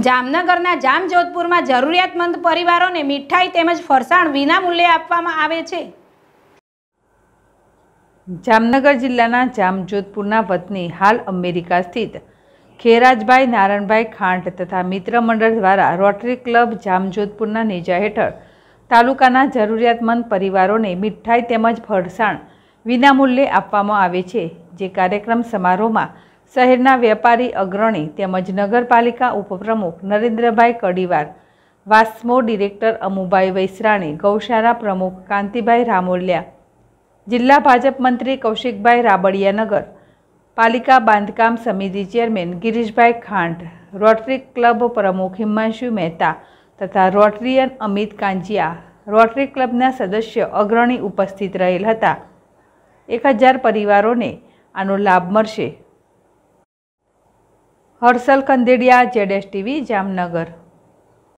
જામનગરના જામજોધપુરમાં જરૂરિયાતમંદ પરિવારોને મીઠાઈ તેમજ ફરસાણ વિનામૂલ્યે આપવામાં આવે છે જામનગર જિલ્લાના જામજોધપુરના વતની હાલ અમેરિકા સ્થિત ખેરાજભાઈ નારાયણભાઈ ખાંટ તથા મિત્ર મંડળ દ્વારા રોટરી ક્લબ જામજોધપુરના નેજા હેઠળ તાલુકાના જરૂરિયાતમંદ પરિવારોને મીઠાઈ તેમજ ફરસાણ વિનામૂલ્યે આપવામાં આવે છે જે કાર્યક્રમ સમારોહમાં શહેરના વેપારી અગ્રણી તેમજ નગરપાલિકા ઉપપ્રમુખ નરેન્દ્રભાઈ કડીવાર વાસ્મો ડિરેક્ટર અમુભાઈ વૈસરાણી ગૌશાળા પ્રમુખ કાંતિભાઈ રામોલિયા જિલ્લા ભાજપ મંત્રી કૌશિકભાઈ રાબડિયાનગર પાલિકા બાંધકામ સમિતિ ચેરમેન ગિરીશભાઈ ખાંડ રોટરી ક્લબ પ્રમુખ હિમાંશુ મહેતા તથા રોટરીયન અમિત કાંજિયા રોટરી ક્લબના સદસ્ય અગ્રણી ઉપસ્થિત રહેલ હતા એક હજાર પરિવારોને આનો લાભ મળશે હર્ષલ કંદેડિયા જેડેશ ટીવી જામનગર